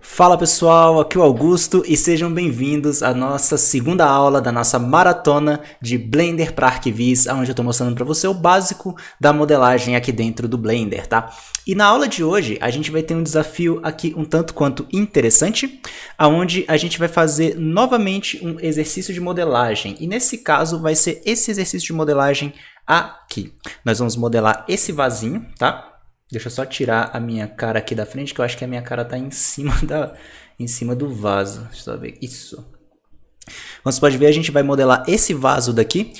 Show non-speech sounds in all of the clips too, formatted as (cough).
Fala pessoal, aqui é o Augusto e sejam bem-vindos à nossa segunda aula da nossa maratona de Blender para Arquivis, onde eu estou mostrando para você o básico da modelagem aqui dentro do Blender, tá? E na aula de hoje a gente vai ter um desafio aqui um tanto quanto interessante, aonde a gente vai fazer novamente um exercício de modelagem e nesse caso vai ser esse exercício de modelagem aqui. Nós vamos modelar esse vasinho, tá? Deixa eu só tirar a minha cara aqui da frente, que eu acho que a minha cara tá em cima, (laughs) da, em cima do vaso. Deixa eu ver. Isso. Como você pode ver, a gente vai modelar esse vaso daqui.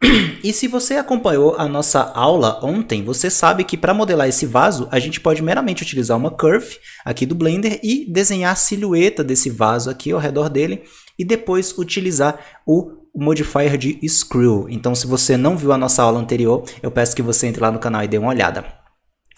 (clears throat) E se você acompanhou a nossa aula ontem, você sabe que para modelar esse vaso, a gente pode meramente utilizar uma curve aqui do Blender e desenhar a silhueta desse vaso aqui ao redor dele e depois utilizar o modifier de screw. Então, se você não viu a nossa aula anterior, eu peço que você entre lá no canal e dê uma olhada.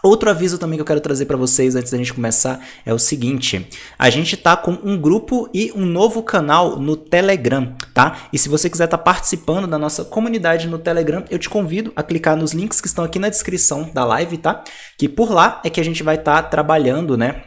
Outro aviso também que eu quero trazer para vocês antes da gente começar é o seguinte: a gente tá com um grupo e um novo canal no Telegram, tá? E se você quiser estar tá participando da nossa comunidade no Telegram, eu te convido a clicar nos links que estão aqui na descrição da live, tá? Que por lá é que a gente vai estar tá trabalhando, né?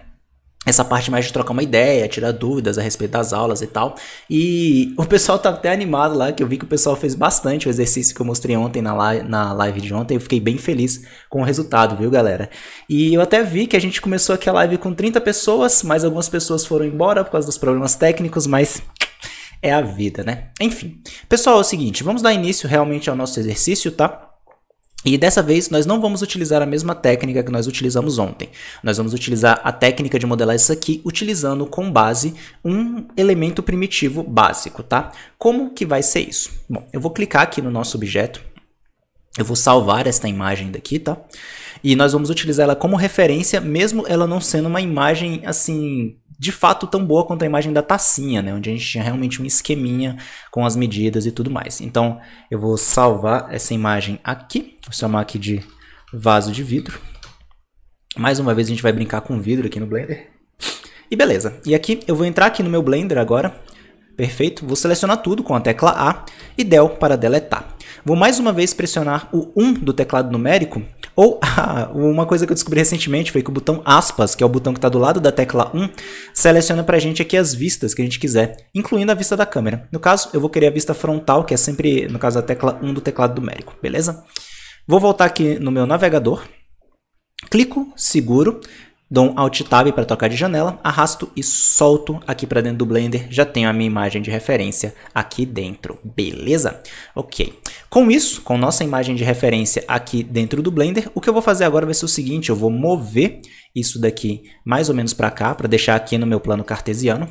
essa parte mais de trocar uma ideia, tirar dúvidas a respeito das aulas e tal. E o pessoal tá até animado lá, que eu vi que o pessoal fez bastante o exercício que eu mostrei ontem na live, na live de ontem. Eu fiquei bem feliz com o resultado, viu, galera? E eu até vi que a gente começou aqui a live com 30 pessoas, mas algumas pessoas foram embora por causa dos problemas técnicos, mas é a vida, né? Enfim. Pessoal, é o seguinte, vamos dar início realmente ao nosso exercício, tá? E dessa vez nós não vamos utilizar a mesma técnica que nós utilizamos ontem. Nós vamos utilizar a técnica de modelar isso aqui utilizando com base um elemento primitivo básico, tá? Como que vai ser isso? Bom, eu vou clicar aqui no nosso objeto. Eu vou salvar esta imagem daqui, tá? E nós vamos utilizar ela como referência, mesmo ela não sendo uma imagem assim de fato tão boa quanto a imagem da tacinha, né? Onde a gente tinha realmente um esqueminha com as medidas e tudo mais. Então eu vou salvar essa imagem aqui, vou chamar aqui de vaso de vidro. Mais uma vez a gente vai brincar com vidro aqui no Blender. E beleza, e aqui eu vou entrar aqui no meu Blender agora, perfeito? Vou selecionar tudo com a tecla A e del para deletar. Vou mais uma vez pressionar o 1 do teclado numérico ou (laughs) ah, uma coisa que eu descobri recentemente foi que o botão aspas, que é o botão que está do lado da tecla 1, seleciona para a gente aqui as vistas que a gente quiser, incluindo a vista da câmera. No caso, eu vou querer a vista frontal, que é sempre, no caso, a tecla 1 do teclado numérico, beleza? Vou voltar aqui no meu navegador, clico, seguro, dou um Alt Tab para trocar de janela, arrasto e solto aqui para dentro do Blender, já tenho a minha imagem de referência aqui dentro, beleza? Ok, com isso, com nossa imagem de referência aqui dentro do Blender, o que eu vou fazer agora vai ser o seguinte, eu vou mover isso daqui mais ou menos para cá, para deixar aqui no meu plano cartesiano,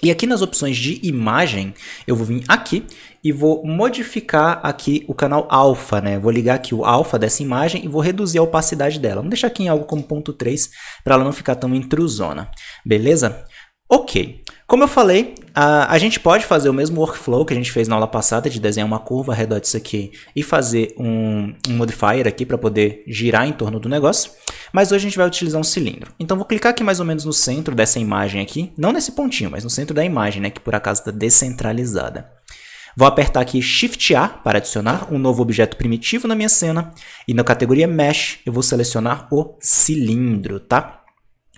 e aqui nas opções de imagem, eu vou vir aqui e vou modificar aqui o canal alfa, né? Vou ligar aqui o alfa dessa imagem e vou reduzir a opacidade dela. Vamos deixar aqui em algo como 0.3 para ela não ficar tão intrusona, beleza? Ok. Como eu falei, a, a, gente pode fazer o mesmo workflow que a gente fez na aula passada, de desenhar uma curva ao redor disso aqui e fazer um, um modifier aqui para poder girar em torno do negócio. Mas hoje a gente vai utilizar um cilindro. Então vou clicar aqui mais ou menos no centro dessa imagem aqui, não nesse pontinho, mas no centro da imagem, né, que por acaso está descentralizada. Vou apertar aqui Shift A para adicionar um novo objeto primitivo na minha cena. E na categoria Mesh, eu vou selecionar o cilindro, tá?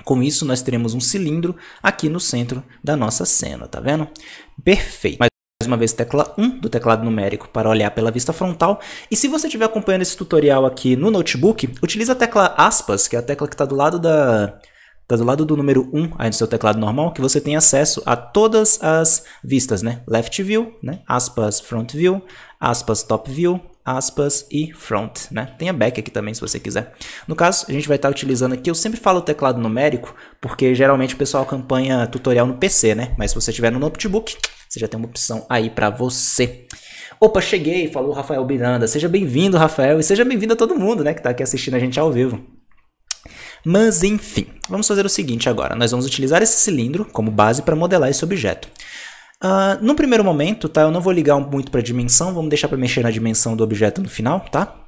Com isso, nós teremos um cilindro aqui no centro da nossa cena, tá vendo? Perfeito. mais uma vez tecla 1 do teclado numérico para olhar pela vista frontal. E se você estiver acompanhando esse tutorial aqui no notebook, utilize a tecla aspas, que é a tecla que está do lado da tá do lado do número 1 aí no seu teclado normal, que você tem acesso a todas as vistas, né? Left View, né? aspas Front View, aspas Top View, aspas e front, né? Tem a back aqui também se você quiser. No caso, a gente vai estar utilizando aqui, eu sempre falo teclado numérico, porque geralmente o pessoal acompanha tutorial no PC, né? Mas se você tiver no notebook, você já tem uma opção aí para você. Opa, cheguei, falou Rafael Miranda. Seja bem-vindo, Rafael, e seja bem-vindo a todo mundo, né, que está aqui assistindo a gente ao vivo. Mas enfim, vamos fazer o seguinte agora. Nós vamos utilizar esse cilindro como base para modelar esse objeto. Uh, no primeiro momento, tá? Eu não vou ligar muito para a dimensão, vamos deixar para mexer na dimensão do objeto no final, tá?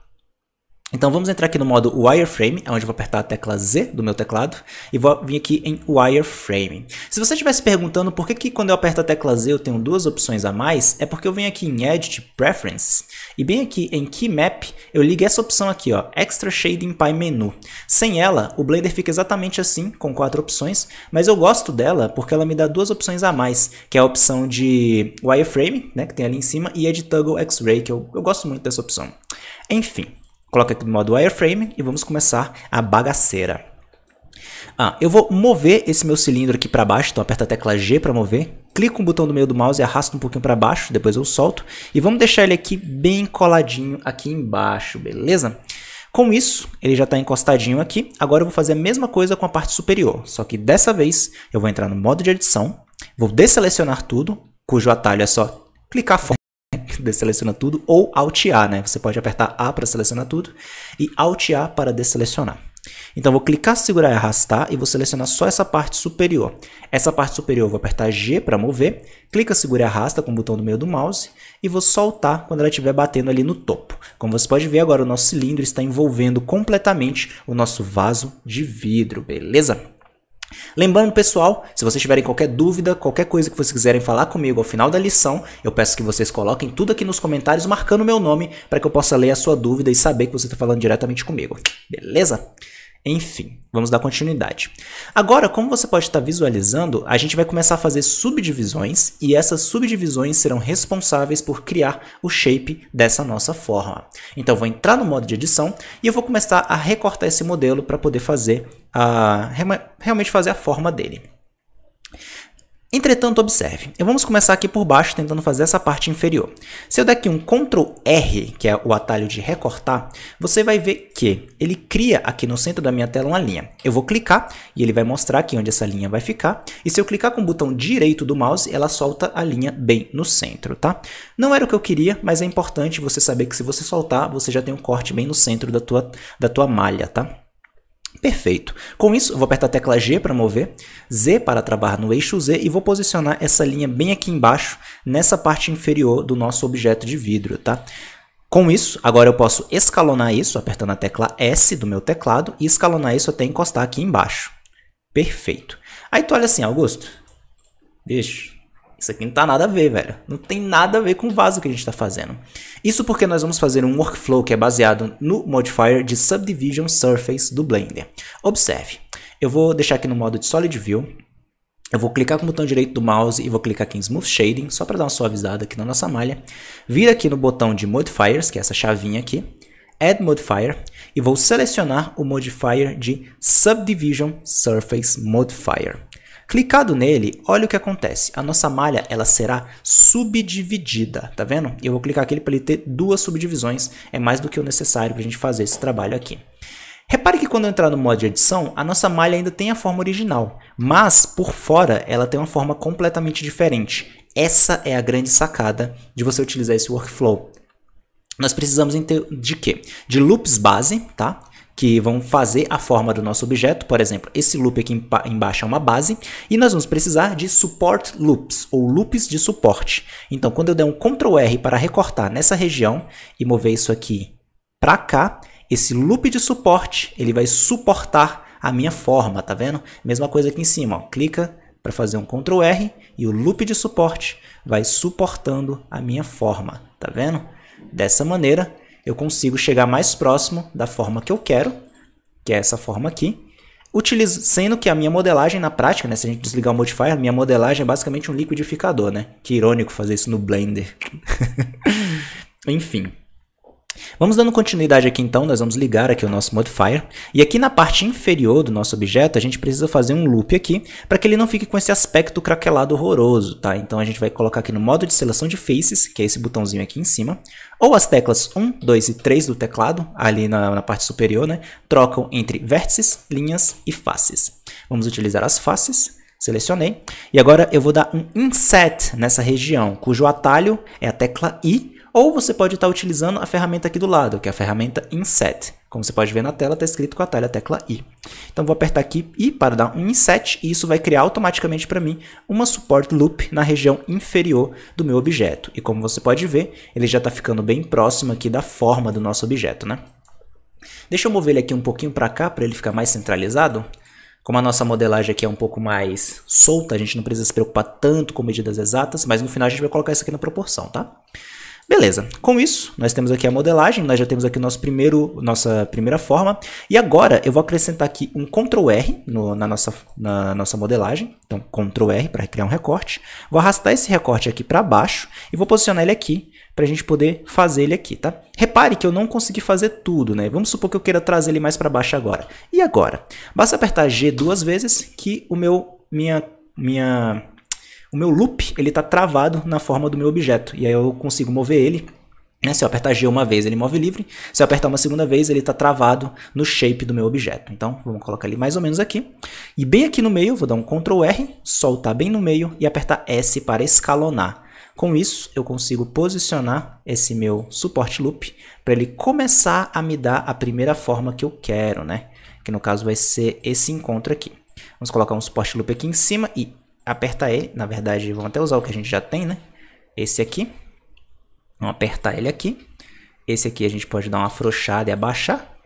Então vamos entrar aqui no modo Wireframe, é onde eu vou apertar a tecla Z do meu teclado e vou vir aqui em Wireframe. Se você estiver se perguntando por que, que quando eu aperto a tecla Z eu tenho duas opções a mais, é porque eu venho aqui em Edit Preferences e bem aqui em Key Map eu ligo essa opção aqui, ó, Extra Shading pie Menu. Sem ela, o Blender fica exatamente assim, com quatro opções, mas eu gosto dela porque ela me dá duas opções a mais, que é a opção de Wireframe, né, que tem ali em cima, e a de Toggle X-Ray, que eu, eu gosto muito dessa opção. Enfim, Coloca aqui no modo wireframe e vamos começar a bagaceira. Ah, eu vou mover esse meu cilindro aqui para baixo, então aperta a tecla G para mover. Clico no botão do meio do mouse e arrasto um pouquinho para baixo, depois eu solto. E vamos deixar ele aqui bem coladinho aqui embaixo, beleza? Com isso, ele já está encostadinho aqui. Agora eu vou fazer a mesma coisa com a parte superior. Só que dessa vez, eu vou entrar no modo de edição. Vou desselecionar tudo, cujo atalho é só clicar fora. Né, deseleciona tudo, ou Alt A, né? Você pode apertar A para selecionar tudo e Alt A para deselecionar. Então, vou clicar, segurar e arrastar e vou selecionar só essa parte superior. Essa parte superior eu vou apertar G para mover, clica, segura e arrasta com o botão do meio do mouse e vou soltar quando ela estiver batendo ali no topo. Como você pode ver, agora o nosso cilindro está envolvendo completamente o nosso vaso de vidro, beleza? Lembrando, pessoal, se vocês tiverem qualquer dúvida, qualquer coisa que vocês quiserem falar comigo ao final da lição, eu peço que vocês coloquem tudo aqui nos comentários, marcando meu nome, para que eu possa ler a sua dúvida e saber que você está falando diretamente comigo. Beleza? Enfim, vamos dar continuidade. Agora, como você pode estar tá visualizando, a gente vai começar a fazer subdivisões e essas subdivisões serão responsáveis por criar o shape dessa nossa forma. Então, vou entrar no modo de edição e eu vou começar a recortar esse modelo para poder fazer a, realmente fazer a forma dele. Entretanto, observe. eu vamos começar aqui por baixo, tentando fazer essa parte inferior. Se eu der aqui um Ctrl R, que é o atalho de recortar, você vai ver que ele cria aqui no centro da minha tela uma linha. Eu vou clicar e ele vai mostrar aqui onde essa linha vai ficar. E se eu clicar com o botão direito do mouse, ela solta a linha bem no centro, tá? Não era o que eu queria, mas é importante você saber que se você soltar, você já tem um corte bem no centro da tua, da tua malha, tá? Perfeito. Com isso, eu vou apertar a tecla G para mover, Z para trabalhar no eixo Z e vou posicionar essa linha bem aqui embaixo, nessa parte inferior do nosso objeto de vidro, tá? Com isso, agora eu posso escalonar isso, apertando a tecla S do meu teclado, e escalonar isso até encostar aqui embaixo. Perfeito. Aí tu olha assim, Augusto, bicho, isso aqui não tá nada a ver, velho. Não tem nada a ver com o vaso que a gente está fazendo. Isso porque nós vamos fazer um workflow que é baseado no modifier de Subdivision Surface do Blender. Observe. Eu vou deixar aqui no modo de Solid View. Eu vou clicar com o botão direito do mouse e vou clicar aqui em Smooth Shading, só para dar uma suavizada aqui na nossa malha. Vira aqui no botão de Modifiers, que é essa chavinha aqui. Add Modifier. E vou selecionar o modifier de Subdivision Surface Modifier. Clicado nele, olha o que acontece. A nossa malha ela será subdividida, tá vendo? Eu vou clicar aqui para ele ter duas subdivisões, é mais do que o necessário para a gente fazer esse trabalho aqui. Repare que quando eu entrar no modo de edição, a nossa malha ainda tem a forma original, mas por fora ela tem uma forma completamente diferente. Essa é a grande sacada de você utilizar esse workflow. Nós precisamos então, de quê? De loops base, tá? que vão fazer a forma do nosso objeto. Por exemplo, esse loop aqui embaixo é uma base e nós vamos precisar de support loops ou loops de suporte. Então, quando eu der um Ctrl R para recortar nessa região e mover isso aqui para cá, esse loop de suporte, ele vai suportar a minha forma, tá vendo? Mesma coisa aqui em cima, ó. clica para fazer um Ctrl R e o loop de suporte vai suportando a minha forma, tá vendo? Dessa maneira, eu consigo chegar mais próximo da forma que eu quero, que é essa forma aqui, utiliz... sendo que a minha modelagem na prática, né, se a gente desligar o modifier, a minha modelagem é basicamente um liquidificador, né? Que irônico fazer isso no Blender. (laughs) Enfim. Vamos dando continuidade aqui então, nós vamos ligar aqui o nosso modifier e aqui na parte inferior do nosso objeto a gente precisa fazer um loop aqui para que ele não fique com esse aspecto craquelado horroroso, tá? Então a gente vai colocar aqui no modo de seleção de faces, que é esse botãozinho aqui em cima, ou as teclas 1, 2 e 3 do teclado, ali na, na parte superior, né? Trocam entre vértices, linhas e faces. Vamos utilizar as faces, selecionei, e agora eu vou dar um inset nessa região, cujo atalho é a tecla I, ou você pode estar utilizando a ferramenta aqui do lado, que é a ferramenta Inset. Como você pode ver na tela, está escrito com a talha tecla I. Então vou apertar aqui I para dar um Inset e isso vai criar automaticamente para mim uma Support Loop na região inferior do meu objeto. E como você pode ver, ele já está ficando bem próximo aqui da forma do nosso objeto, né? Deixa eu mover ele aqui um pouquinho para cá para ele ficar mais centralizado. Como a nossa modelagem aqui é um pouco mais solta, a gente não precisa se preocupar tanto com medidas exatas, mas no final a gente vai colocar isso aqui na proporção, tá? Beleza, com isso, nós temos aqui a modelagem, nós já temos aqui nosso primeiro, nossa primeira forma. E agora eu vou acrescentar aqui um Ctrl R no, na, nossa, na nossa modelagem. Então, Ctrl R para criar um recorte. Vou arrastar esse recorte aqui para baixo e vou posicionar ele aqui para a gente poder fazer ele aqui, tá? Repare que eu não consegui fazer tudo, né? Vamos supor que eu queira trazer ele mais para baixo agora. E agora? Basta apertar G duas vezes que o meu, minha, minha o meu loop ele está travado na forma do meu objeto. E aí eu consigo mover ele. Né? Se eu apertar G uma vez, ele move livre. Se eu apertar uma segunda vez, ele está travado no shape do meu objeto. Então, vamos colocar ele mais ou menos aqui. E bem aqui no meio, vou dar um Ctrl R, soltar bem no meio e apertar S para escalonar. Com isso, eu consigo posicionar esse meu suporte loop para ele começar a me dar a primeira forma que eu quero, né? Que no caso vai ser esse encontro aqui. Vamos colocar um suporte loop aqui em cima e apertar ele. Na verdade, vamos até usar o que a gente já tem, né? Esse aqui. Vamos apertar ele aqui. Esse aqui a gente pode dar uma afrouxada e abaixar.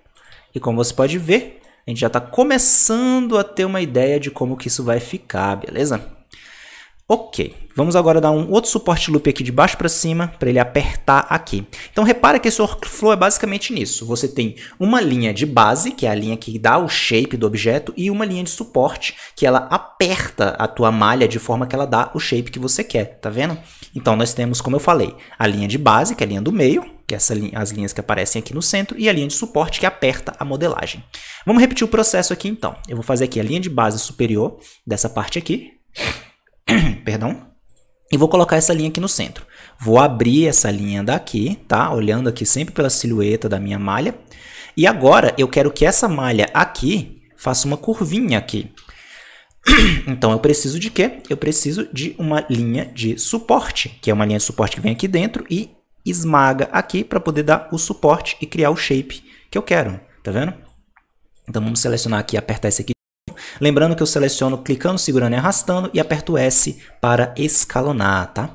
E como você pode ver, a gente já está começando a ter uma ideia de como que isso vai ficar, beleza? Ok, vamos agora dar um outro suporte loop aqui de baixo para cima para ele apertar aqui. Então repara que esse workflow é basicamente nisso. Você tem uma linha de base, que é a linha que dá o shape do objeto, e uma linha de suporte, que ela aperta a tua malha de forma que ela dá o shape que você quer, tá vendo? Então nós temos, como eu falei, a linha de base, que é a linha do meio, que é essa, as linhas que aparecem aqui no centro, e a linha de suporte que aperta a modelagem. Vamos repetir o processo aqui então. Eu vou fazer aqui a linha de base superior dessa parte aqui. (coughs) Perdão. E vou colocar essa linha aqui no centro. Vou abrir essa linha daqui, tá? Olhando aqui sempre pela silhueta da minha malha. E agora eu quero que essa malha aqui faça uma curvinha aqui. (coughs) Então eu preciso de quê? Eu preciso de uma linha de suporte, que é uma linha de suporte que vem aqui dentro e esmaga aqui para poder dar o suporte e criar o shape que eu quero, tá vendo? Então vamos selecionar aqui, apertar esse aqui Lembrando que eu seleciono clicando, segurando e arrastando e aperto S para escalonar, tá?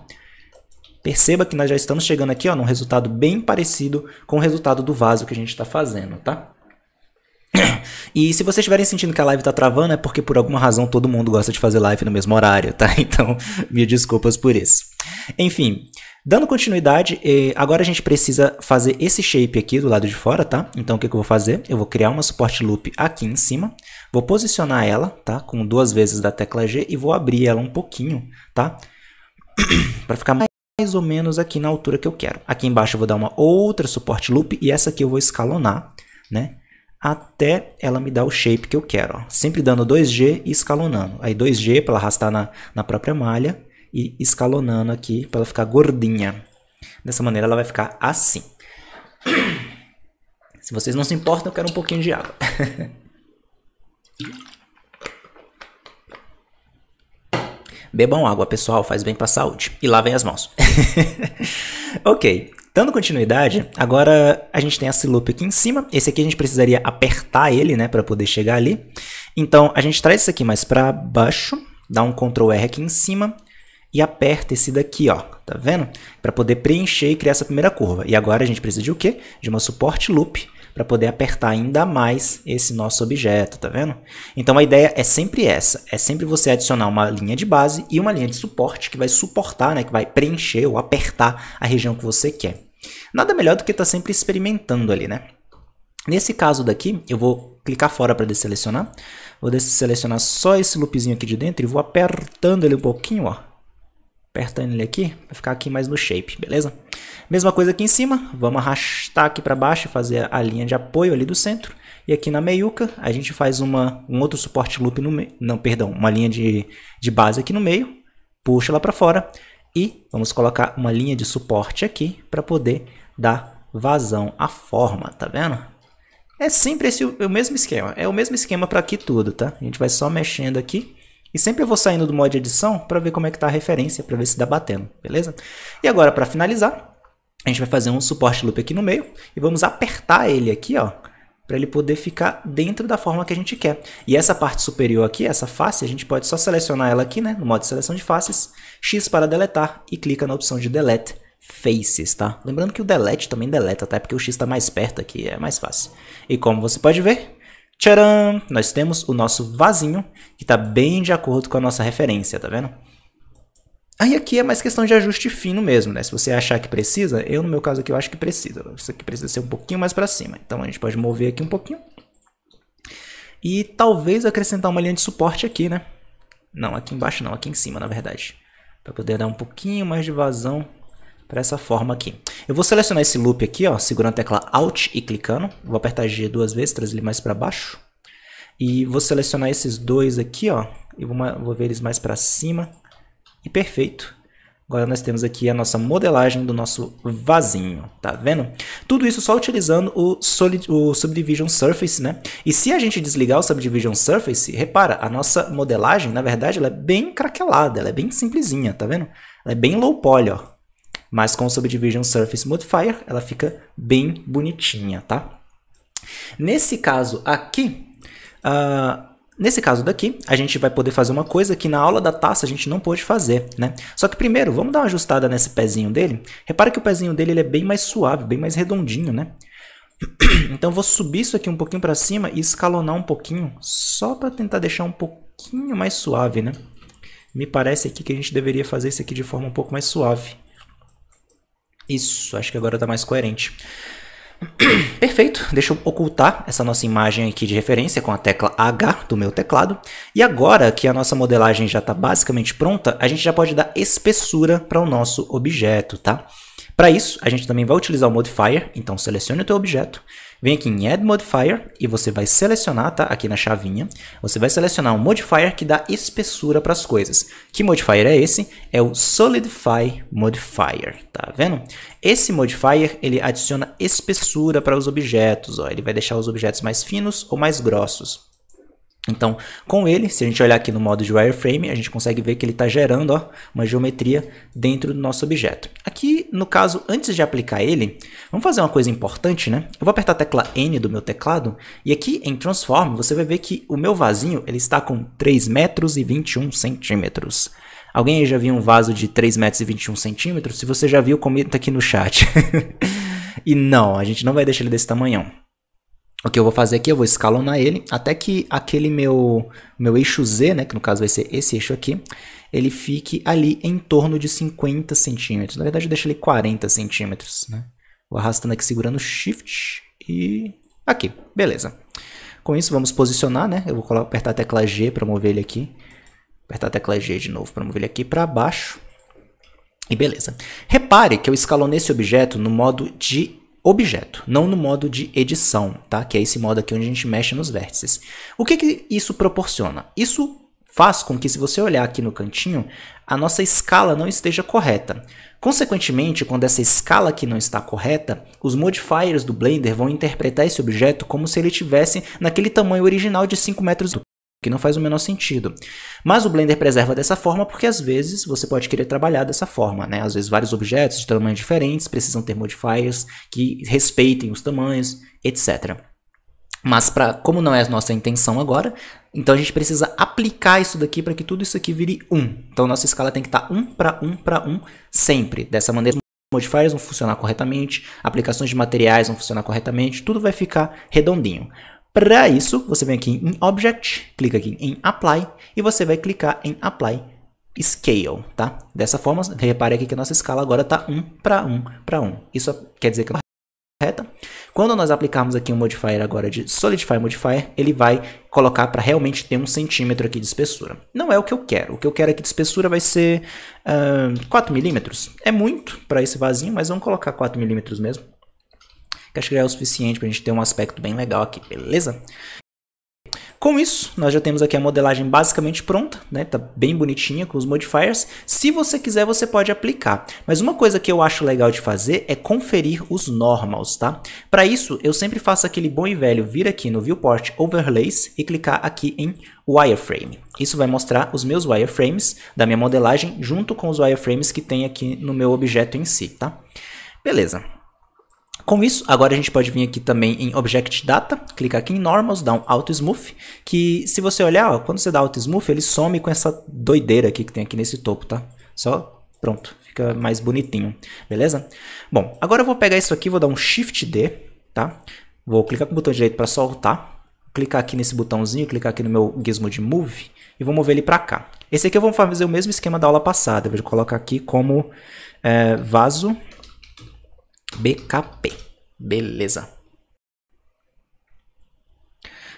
Perceba que nós já estamos chegando aqui ó, num resultado bem parecido com o resultado do vaso que a gente está fazendo, tá? (clears throat) E se vocês estiverem sentindo que a live está travando, é porque por alguma razão todo mundo gosta de fazer live no mesmo horário, tá? (laughs) Então, me desculpas por isso. Enfim, dando continuidade, eh, agora a gente precisa fazer esse shape aqui do lado de fora, tá? Então, o que, que eu vou fazer? Eu vou criar uma suporte loop aqui em cima. Vou posicionar ela, tá? Com duas vezes da tecla G e vou abrir ela um pouquinho, tá? (clears throat) para ficar mais ou menos aqui na altura que eu quero. Aqui embaixo eu vou dar uma outra suporte loop e essa aqui eu vou escalonar, né? Até ela me dar o shape que eu quero, ó. Sempre dando 2G e escalonando. Aí 2G para ela arrastar na, na própria malha e escalonando aqui para ela ficar gordinha. Dessa maneira ela vai ficar assim. (clears throat) Se vocês não se importam, eu quero um pouquinho de água. (laughs) Bebam água, pessoal, faz bem para a saúde. E lavem as mãos. (laughs) ok, dando continuidade, agora a gente tem esse loop aqui em cima. Esse aqui a gente precisaria apertar ele, né, para poder chegar ali. Então, a gente traz isso aqui mais para baixo, dá um Ctrl R aqui em cima e aperta esse daqui, ó, tá vendo? Para poder preencher e criar essa primeira curva. E agora a gente precisa de o quê? De uma suporte loop para poder apertar ainda mais esse nosso objeto, tá vendo? Então a ideia é sempre essa, é sempre você adicionar uma linha de base e uma linha de suporte que vai suportar, né, que vai preencher ou apertar a região que você quer. Nada melhor do que estar tá sempre experimentando ali, né? Nesse caso daqui, eu vou clicar fora para desselecionar. Vou desselecionar só esse loopzinho aqui de dentro e vou apertando ele um pouquinho, ó apertando ele aqui, vai ficar aqui mais no shape, beleza? Mesma coisa aqui em cima, vamos arrastar aqui para baixo e fazer a linha de apoio ali do centro. E aqui na meiuca a gente faz uma, um outro suporte loop no meio, não, perdão, uma linha de, de base aqui no meio, puxa lá para fora e vamos colocar uma linha de suporte aqui para poder dar vazão à forma, tá vendo? É sempre esse, o mesmo esquema, é o mesmo esquema para aqui tudo, tá? A gente vai só mexendo aqui e sempre eu vou saindo do modo de edição para ver como é que tá a referência, para ver se dá batendo, beleza? E agora, para finalizar, a gente vai fazer um suporte loop aqui no meio e vamos apertar ele aqui, ó, para ele poder ficar dentro da forma que a gente quer. E essa parte superior aqui, essa face, a gente pode só selecionar ela aqui, né, no modo de seleção de faces, X para deletar e clica na opção de delete faces, tá? Lembrando que o delete também deleta, até tá? Porque o X está mais perto aqui, é mais fácil. E como você pode ver, Tcharam! Nós temos o nosso vasinho, que está bem de acordo com a nossa referência, tá vendo? Aí aqui é mais questão de ajuste fino mesmo, né? Se você achar que precisa, eu no meu caso aqui eu acho que precisa. Isso aqui precisa ser um pouquinho mais para cima. Então a gente pode mover aqui um pouquinho. E talvez acrescentar uma linha de suporte aqui, né? Não, aqui embaixo não, aqui em cima, na verdade. Para poder dar um pouquinho mais de vazão para essa forma aqui. Eu vou selecionar esse loop aqui, ó, segurando a tecla Alt e clicando. Vou apertar G duas vezes, trazer ele mais para baixo. E vou selecionar esses dois aqui, ó, e vou, vou ver eles mais para cima. E perfeito. Agora nós temos aqui a nossa modelagem do nosso vasinho, tá vendo? Tudo isso só utilizando o, Solid, o Subdivision Surface, né? E se a gente desligar o Subdivision Surface, repara, a nossa modelagem, na verdade, ela é bem craquelada, ela é bem simplesinha, tá vendo? Ela é bem low poly, ó. Mas com o Subdivision Surface Modifier, ela fica bem bonitinha, tá? Nesse caso aqui, uh, nesse caso daqui, a gente vai poder fazer uma coisa que na aula da taça a gente não pôde fazer, né? Só que primeiro, vamos dar uma ajustada nesse pezinho dele. Repara que o pezinho dele ele é bem mais suave, bem mais redondinho, né? (clears throat) Então, vou subir isso aqui um pouquinho para cima e escalonar um pouquinho, só para tentar deixar um pouquinho mais suave, né? Me parece aqui que a gente deveria fazer isso aqui de forma um pouco mais suave. Isso, acho que agora tá mais coerente. (coughs) Perfeito, deixa eu ocultar essa nossa imagem aqui de referência com a tecla H do meu teclado. E agora que a nossa modelagem já está basicamente pronta, a gente já pode dar espessura para o nosso objeto, tá? Para isso, a gente também vai utilizar o modifier, então selecione o teu objeto, Vem aqui em Add Modifier e você vai selecionar, tá? Aqui na chavinha, você vai selecionar um modifier que dá espessura para as coisas. Que modifier é esse? É o Solidify Modifier, tá vendo? Esse modifier, ele adiciona espessura para os objetos, ó. Ele vai deixar os objetos mais finos ou mais grossos. Então, com ele, se a gente olhar aqui no modo de wireframe, a gente consegue ver que ele está gerando ó, uma geometria dentro do nosso objeto. Aqui, no caso, antes de aplicar ele, vamos fazer uma coisa importante, né? Eu vou apertar a tecla N do meu teclado e aqui em Transform você vai ver que o meu vasinho ele está com 3 metros e 21 centímetros. Alguém aí já viu um vaso de 3 metros e 21 centímetros? Se você já viu, comenta aqui no chat. (laughs) e não, a gente não vai deixar ele desse tamanhão o que eu vou fazer aqui, eu vou escalonar ele até que aquele meu, meu eixo Z, né, que no caso vai ser esse eixo aqui, ele fique ali em torno de 50 centímetros. Na verdade, eu deixo ele 40 centímetros, né? Vou arrastando aqui, segurando Shift e... Aqui, beleza. Com isso, vamos posicionar, né? Eu vou apertar a tecla G para mover ele aqui. Apertar a tecla G de novo para mover ele aqui para baixo. E beleza. Repare que eu escalonei esse objeto no modo de objeto, não no modo de edição, tá? que é esse modo aqui onde a gente mexe nos vértices. O que, que isso proporciona? Isso faz com que, se você olhar aqui no cantinho, a nossa escala não esteja correta. Consequentemente, quando essa escala aqui não está correta, os modifiers do Blender vão interpretar esse objeto como se ele tivesse naquele tamanho original de 5 metros que não faz o menor sentido. Mas o Blender preserva dessa forma porque às vezes você pode querer trabalhar dessa forma, né? Às vezes vários objetos de tamanhos diferentes precisam ter modifiers que respeitem os tamanhos, etc. Mas para como não é a nossa intenção agora, então a gente precisa aplicar isso daqui para que tudo isso aqui vire 1. Então nossa escala tem que estar tá 1 para 1 para 1 sempre. Dessa maneira modifiers vão funcionar corretamente, aplicações de materiais vão funcionar corretamente, tudo vai ficar redondinho. Para isso, você vem aqui em Object, clica aqui em Apply e você vai clicar em Apply Scale, tá? Dessa forma, repare aqui que a nossa escala agora está 1 para 1 para 1. Isso quer dizer que é correta. Quando nós aplicarmos aqui um modifier agora de Solidify Modifier, ele vai colocar para realmente ter um centímetro aqui de espessura. Não é o que eu quero. O que eu quero aqui de espessura vai ser uh, ah, 4 milímetros. É muito para esse vasinho, mas vamos colocar 4 milímetros mesmo que acho que já é o suficiente para a gente ter um aspecto bem legal aqui, beleza? Com isso, nós já temos aqui a modelagem basicamente pronta, né? Tá bem bonitinha com os modifiers. Se você quiser, você pode aplicar. Mas uma coisa que eu acho legal de fazer é conferir os normals, tá? Para isso, eu sempre faço aquele bom e velho vir aqui no Viewport Overlays e clicar aqui em wireframe. Isso vai mostrar os meus wireframes da minha modelagem junto com os wireframes que tem aqui no meu objeto em si, tá? Beleza. Com isso, agora a gente pode vir aqui também em Object Data, clicar aqui em Normals, dar um Auto Smooth, que se você olhar, ó, quando você dá Auto Smooth, ele some com essa doideira aqui que tem aqui nesse topo, tá? Só pronto, fica mais bonitinho, beleza? Bom, agora eu vou pegar isso aqui, vou dar um Shift D, tá? Vou clicar com o botão direito para soltar, clicar aqui nesse botãozinho, clicar aqui no meu gizmo de Move e vou mover ele para cá. Esse aqui eu vou fazer o mesmo esquema da aula passada, eu vou colocar aqui como é, vaso BKP. Beleza.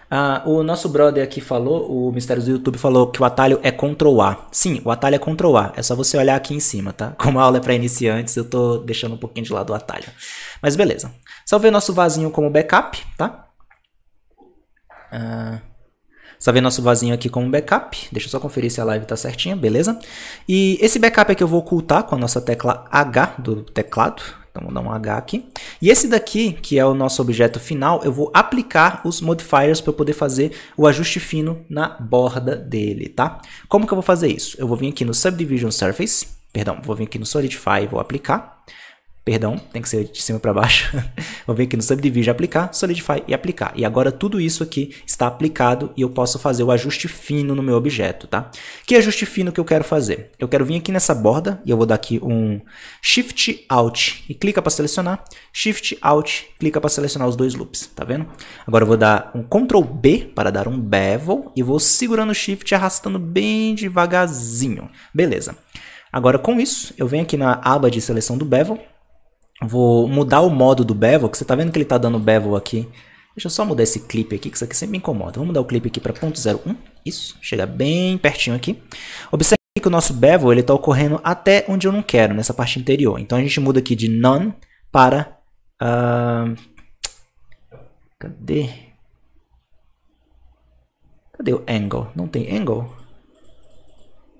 Ah, o nosso brother aqui falou, o Mistérios do YouTube falou que o atalho é Ctrl A. Sim, o atalho é Ctrl A. É só você olhar aqui em cima, tá? Como a aula é para iniciantes, eu tô deixando um pouquinho de lado o atalho. Mas beleza. Salvei nosso vasinho como backup, tá? Ah, salvei nosso vasinho aqui como backup. Deixa eu só conferir se a live tá certinha, beleza? E esse backup aqui eu vou ocultar com a nossa tecla H do teclado. Então, vou dar um H aqui. E esse daqui, que é o nosso objeto final, eu vou aplicar os modifiers para eu poder fazer o ajuste fino na borda dele, tá? Como que eu vou fazer isso? Eu vou vir aqui no Subdivision Surface, perdão, vou vir aqui no Solidify e vou aplicar. Perdão, tem que ser de cima para baixo. (laughs) Vou vir aqui no Subdivision aplicar, Solidify e aplicar. E agora tudo isso aqui está aplicado e eu posso fazer o ajuste fino no meu objeto, tá? Que ajuste fino que eu quero fazer? Eu quero vir aqui nessa borda e eu vou dar aqui um Shift Alt e clica para selecionar. Shift Alt, clica para selecionar os dois loops, tá vendo? Agora eu vou dar um Ctrl B para dar um bevel e vou segurando o Shift e arrastando bem devagarzinho. Beleza. Agora com isso, eu venho aqui na aba de seleção do bevel, Vou mudar o modo do bevel, que você tá vendo que ele tá dando bevel aqui. Deixa eu só mudar esse clipe aqui, que isso aqui sempre me incomoda. Vamos mudar o clipe aqui para 0.01. Isso, chega bem pertinho aqui. Observe que o nosso bevel ele está ocorrendo até onde eu não quero, nessa parte interior. Então a gente muda aqui de none para... Uh, cadê? Cadê o angle? Não tem angle?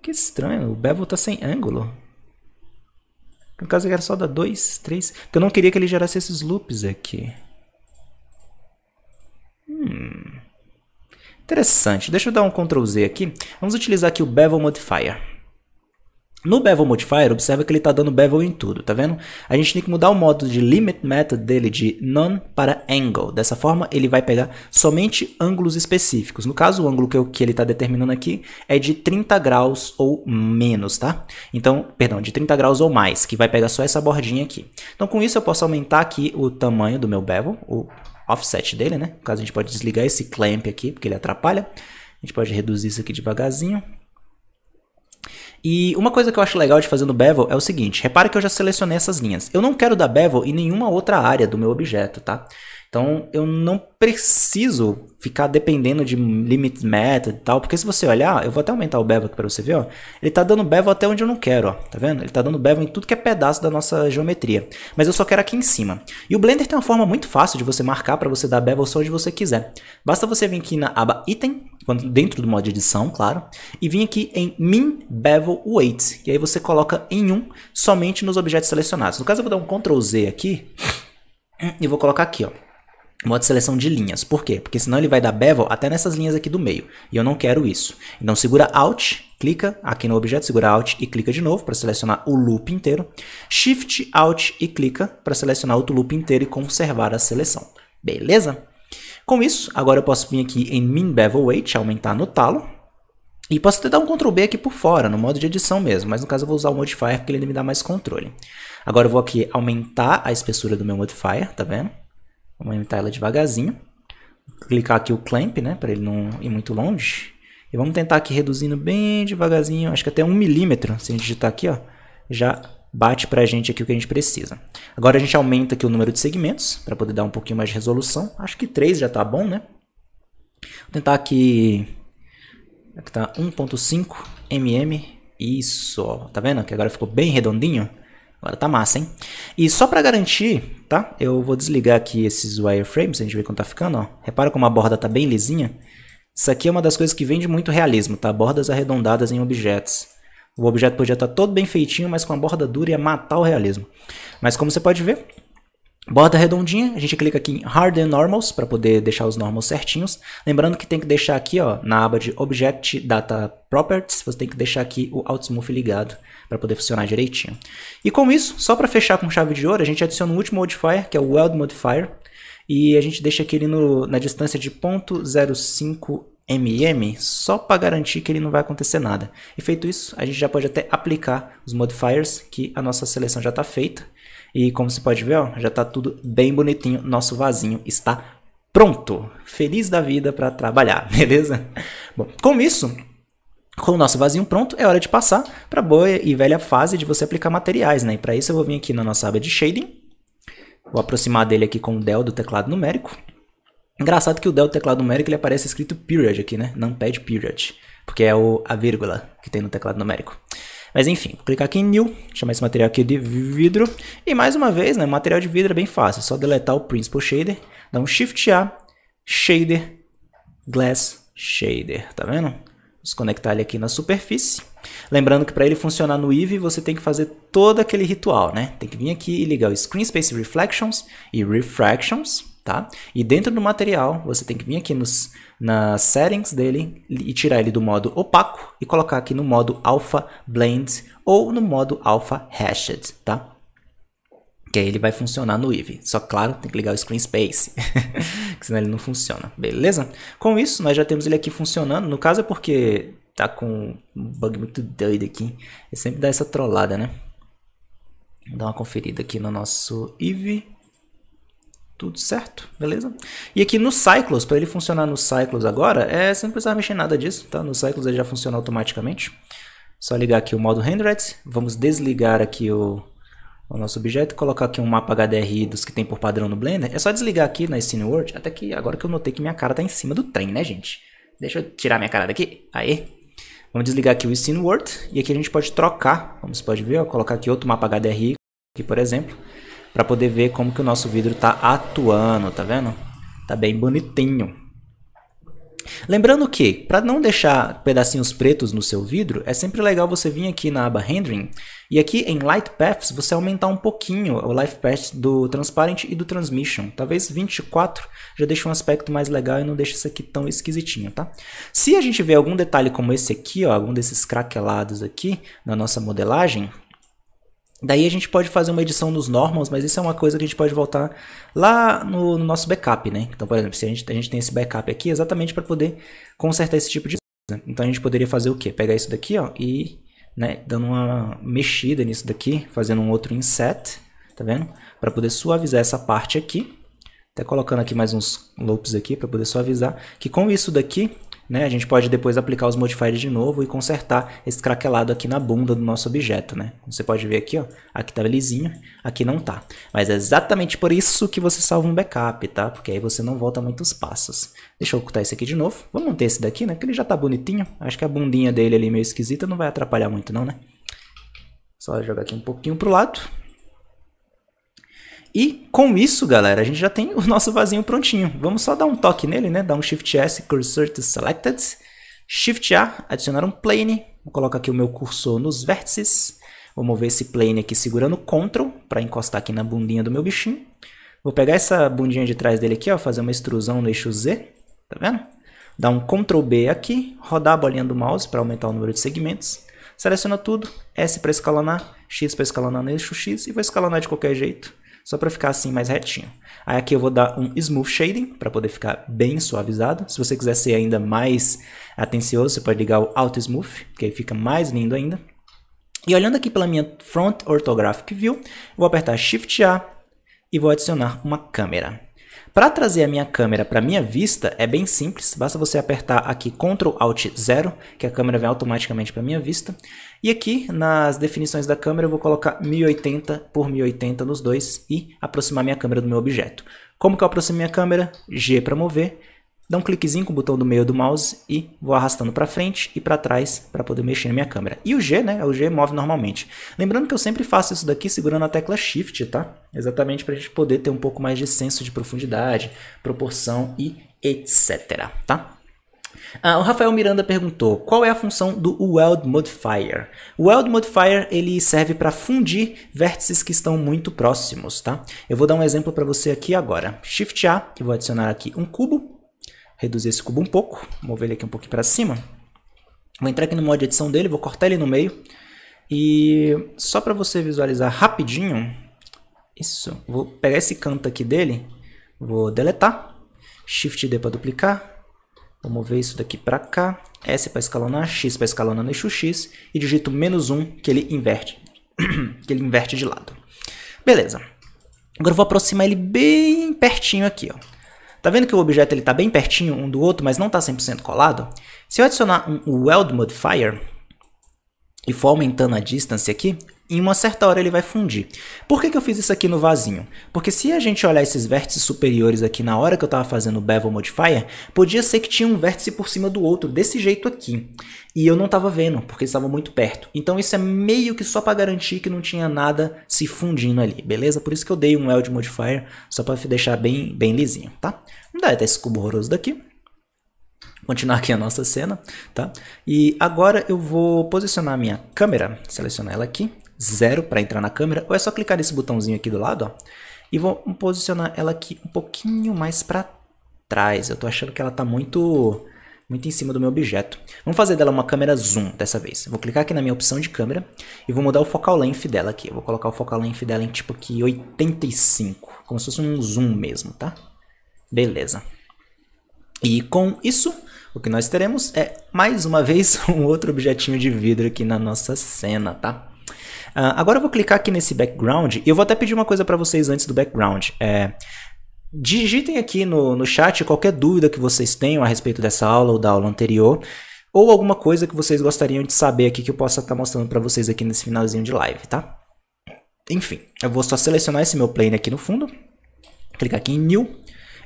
Que estranho, o bevel está sem ângulo. No caso que era só dar 2, 3. Porque eu não queria que ele gerasse esses loops aqui. Hum. Interessante. Deixa eu dar um Ctrl Z aqui. Vamos utilizar aqui o Bevel Modifier. No Bevel Modifier, observa que ele está dando Bevel em tudo, tá vendo? A gente tem que mudar o modo de Limit Method dele de None para Angle. Dessa forma, ele vai pegar somente ângulos específicos. No caso, o ângulo que, eu, que ele está determinando aqui é de 30 graus ou menos, tá? Então, perdão, de 30 graus ou mais, que vai pegar só essa bordinha aqui. Então, com isso, eu posso aumentar aqui o tamanho do meu Bevel, o offset dele, né? No caso, a gente pode desligar esse clamp aqui, porque ele atrapalha. A gente pode reduzir isso aqui devagarzinho. E uma coisa que eu acho legal de fazer no bevel é o seguinte, repara que eu já selecionei essas linhas. Eu não quero dar bevel em nenhuma outra área do meu objeto, tá? Então eu não preciso ficar dependendo de limit method e tal, porque se você olhar, eu vou até aumentar o bevel aqui para você ver, ó. Ele tá dando bevel até onde eu não quero, ó. Tá vendo? Ele tá dando bevel em tudo que é pedaço da nossa geometria. Mas eu só quero aqui em cima. E o Blender tem uma forma muito fácil de você marcar para você dar bevel só onde você quiser. Basta você vir aqui na aba item, dentro do modo de edição, claro, e vir aqui em min bevel weight. E aí você coloca em 1 um, somente nos objetos selecionados. No caso eu vou dar um Ctrl Z aqui e vou colocar aqui, ó modo de seleção de linhas. Por quê? Porque senão ele vai dar bevel até nessas linhas aqui do meio. E eu não quero isso. Então segura Alt, clica aqui no objeto, segura Alt e clica de novo para selecionar o loop inteiro. Shift, Alt e clica para selecionar outro loop inteiro e conservar a seleção. Beleza? Com isso, agora eu posso vir aqui em Min Bevel Weight, aumentar no talo. E posso até dar um Ctrl B aqui por fora, no modo de edição mesmo, mas no caso eu vou usar o modifier porque ele me dá mais controle. Agora eu vou aqui aumentar a espessura do meu modifier, tá vendo? Vamos imitar ela devagarzinho. Vou clicar aqui o clamp, né? Para ele não ir muito longe. E vamos tentar aqui reduzindo bem devagarzinho. Acho que até um milímetro. Se a gente digitar aqui, ó. Já bate para a gente aqui o que a gente precisa. Agora a gente aumenta aqui o número de segmentos para poder dar um pouquinho mais de resolução. Acho que 3 já está bom, né? Vou tentar aqui... Aqui tá 1.5 mm. Isso, ó. Tá vendo que agora ficou bem redondinho? Agora tá massa, hein? E só para garantir, tá? Eu vou desligar aqui esses wireframes, a gente vê como tá ficando, ó. Repara como a borda tá bem lisinha. Isso aqui é uma das coisas que vende muito realismo, tá? Bordas arredondadas em objetos. O objeto podia estar tá todo bem feitinho, mas com a borda dura ia matar o realismo. Mas como você pode ver, Borda redondinha, a gente clica aqui em Harden Normals para poder deixar os normals certinhos. Lembrando que tem que deixar aqui ó, na aba de Object Data Properties, você tem que deixar aqui o Smooth ligado para poder funcionar direitinho. E com isso, só para fechar com chave de ouro, a gente adiciona o um último modifier, que é o Weld Modifier, e a gente deixa aqui ele no, na distância de 0.05 mm, só para garantir que ele não vai acontecer nada. E feito isso, a gente já pode até aplicar os modifiers, que a nossa seleção já está feita. E como você pode ver, ó, já está tudo bem bonitinho. Nosso vasinho está pronto. Feliz da vida para trabalhar, (laughs) beleza? Bom, com isso, com o nosso vasinho pronto, é hora de passar para a boa e velha fase de você aplicar materiais, né? E para isso eu vou vir aqui na nossa aba de Shading. Vou aproximar dele aqui com o del do teclado numérico. Engraçado que o del do teclado numérico ele aparece escrito period aqui, né? Não pede period, porque é o, a vírgula que tem no teclado numérico. Mas enfim, vou clicar aqui em New, chamar esse material aqui de vidro. E mais uma vez, né, material de vidro é bem fácil, é só deletar o Principal Shader, dar um Shift A, Shader, Glass Shader, tá vendo? Vamos conectar ele aqui na superfície. Lembrando que para ele funcionar no Eevee, você tem que fazer todo aquele ritual, né? Tem que vir aqui e ligar o Screen Space Reflections e Refractions tá? E dentro do material, você tem que vir aqui nos, nas settings dele e tirar ele do modo opaco e colocar aqui no modo alpha blend ou no modo alpha hashed, tá? Que aí ele vai funcionar no Eevee. Só claro, tem que ligar o Screen Space, (laughs) senão ele não funciona, beleza? Com isso, nós já temos ele aqui funcionando. No caso é porque tá com um bug muito doido aqui. Ele é sempre dá essa trollada, né? Vou dar uma conferida aqui no nosso Eevee. Tudo certo, beleza? E aqui no Cycles, para ele funcionar no Cycles agora, é, você não precisa mexer em nada disso, tá? No Cycles ele já funciona automaticamente. Só ligar aqui o modo Handred, vamos desligar aqui o, o nosso objeto, colocar aqui um mapa HDRI dos que tem por padrão no Blender. É só desligar aqui na world até que agora que eu notei que minha cara tá em cima do trem, né, gente? Deixa eu tirar minha cara daqui. Aí. Vamos desligar aqui o world e aqui a gente pode trocar, como você pode ver, ó, colocar aqui outro mapa HDRI, aqui, por exemplo para poder ver como que o nosso vidro está atuando, tá vendo? Tá bem bonitinho. Lembrando que, para não deixar pedacinhos pretos no seu vidro, é sempre legal você vir aqui na aba Rendering e aqui em Light Paths você aumentar um pouquinho o Light Path do Transparent e do Transmission. Talvez 24 já deixa um aspecto mais legal e não deixa isso aqui tão esquisitinho, tá? Se a gente vê algum detalhe como esse aqui, ó, algum desses craquelados aqui na nossa modelagem, Daí a gente pode fazer uma edição nos normals, mas isso é uma coisa que a gente pode voltar lá no, no nosso backup, né? Então, por exemplo, se a gente, a gente tem esse backup aqui exatamente para poder consertar esse tipo de coisa. Né? Então a gente poderia fazer o quê? Pegar isso daqui, ó, e né, dando uma mexida nisso daqui, fazendo um outro inset, tá vendo? Para poder suavizar essa parte aqui. Até colocando aqui mais uns loops aqui para poder suavizar. Que com isso daqui, né, a gente pode depois aplicar os modifiers de novo e consertar esse craquelado aqui na bunda do nosso objeto, né? você pode ver aqui, ó, aqui tá lisinho, aqui não tá. Mas é exatamente por isso que você salva um backup, tá? Porque aí você não volta muitos passos. Deixa eu ocultar esse aqui de novo. Vamos manter esse daqui, né? Que ele já tá bonitinho. Acho que a bundinha dele ali meio esquisita não vai atrapalhar muito não, né? Só jogar aqui um pouquinho pro lado. E com isso, galera, a gente já tem o nosso vasinho prontinho. Vamos só dar um toque nele, né? Dar um Shift S, Cursor to Selected. Shift A, adicionar um plane. Vou colocar aqui o meu cursor nos vértices. Vou mover esse plane aqui segurando Ctrl para encostar aqui na bundinha do meu bichinho. Vou pegar essa bundinha de trás dele aqui, ó, fazer uma extrusão no eixo Z. Tá vendo? Dar um Ctrl B aqui, rodar a bolinha do mouse para aumentar o número de segmentos. Seleciona tudo, S para escalonar, X para escalonar no eixo X e vou escalonar de qualquer jeito só para ficar assim mais retinho. Aí aqui eu vou dar um Smooth Shading, para poder ficar bem suavizado. Se você quiser ser ainda mais atencioso, você pode ligar o Auto Smooth, que aí fica mais lindo ainda. E olhando aqui pela minha Front Orthographic View, vou apertar Shift A e vou adicionar uma câmera. Para trazer a minha câmera para minha vista é bem simples, basta você apertar aqui Ctrl Alt 0, que a câmera vem automaticamente para minha vista. E aqui nas definições da câmera eu vou colocar 1080 por 1080 nos dois e aproximar minha câmera do meu objeto. Como que eu aproximo minha câmera? G para mover Dá um cliquezinho com o botão do meio do mouse e vou arrastando para frente e para trás para poder mexer na minha câmera. E o G, né? O G move normalmente. Lembrando que eu sempre faço isso daqui segurando a tecla Shift, tá? Exatamente para a gente poder ter um pouco mais de senso de profundidade, proporção e etc, tá? Ah, o Rafael Miranda perguntou qual é a função do Weld Modifier. O Weld Modifier ele serve para fundir vértices que estão muito próximos, tá? Eu vou dar um exemplo para você aqui agora. Shift A, que vou adicionar aqui um cubo reduzir esse cubo um pouco, mover ele aqui um pouquinho para cima. Vou entrar aqui no modo de edição dele, vou cortar ele no meio. E só para você visualizar rapidinho, isso, vou pegar esse canto aqui dele, vou deletar, Shift D para duplicar, vou mover isso daqui para cá, S para escalonar, X para escalonar no eixo X e digito menos 1 que ele inverte, (clears throat) que ele inverte de lado. Beleza. Agora eu vou aproximar ele bem pertinho aqui, ó. Tá vendo que o objeto ele tá bem pertinho um do outro, mas não está 100% colado? Se eu adicionar um Weld Modifier e for aumentando a distância aqui, em uma certa hora ele vai fundir. Por que, que eu fiz isso aqui no vasinho? Porque se a gente olhar esses vértices superiores aqui na hora que eu estava fazendo o Bevel Modifier, podia ser que tinha um vértice por cima do outro, desse jeito aqui. E eu não estava vendo, porque estava muito perto. Então isso é meio que só para garantir que não tinha nada se fundindo ali, beleza? Por isso que eu dei um Weld Modifier, só para deixar bem, bem lisinho, tá? Vamos dar até esse cubo horroroso daqui continuar aqui a nossa cena, tá? E agora eu vou posicionar a minha câmera, selecionar ela aqui zero para entrar na câmera, ou é só clicar nesse botãozinho aqui do lado, ó, e vou posicionar ela aqui um pouquinho mais para trás. Eu estou achando que ela está muito muito em cima do meu objeto. Vamos fazer dela uma câmera zoom dessa vez. Vou clicar aqui na minha opção de câmera e vou mudar o focal length dela aqui. vou colocar o focal length dela em tipo aqui 85, como se fosse um zoom mesmo, tá? Beleza. E com isso, o que nós teremos é mais uma vez (laughs) um outro objetinho de vidro aqui na nossa cena, tá? Ah, agora eu vou clicar aqui nesse background. e Eu vou até pedir uma coisa para vocês antes do background. É, digitem aqui no, no chat qualquer dúvida que vocês tenham a respeito dessa aula ou da aula anterior ou alguma coisa que vocês gostariam de saber aqui que eu possa estar tá mostrando para vocês aqui nesse finalzinho de live, tá? Enfim, eu vou só selecionar esse meu plane aqui no fundo, clicar aqui em New,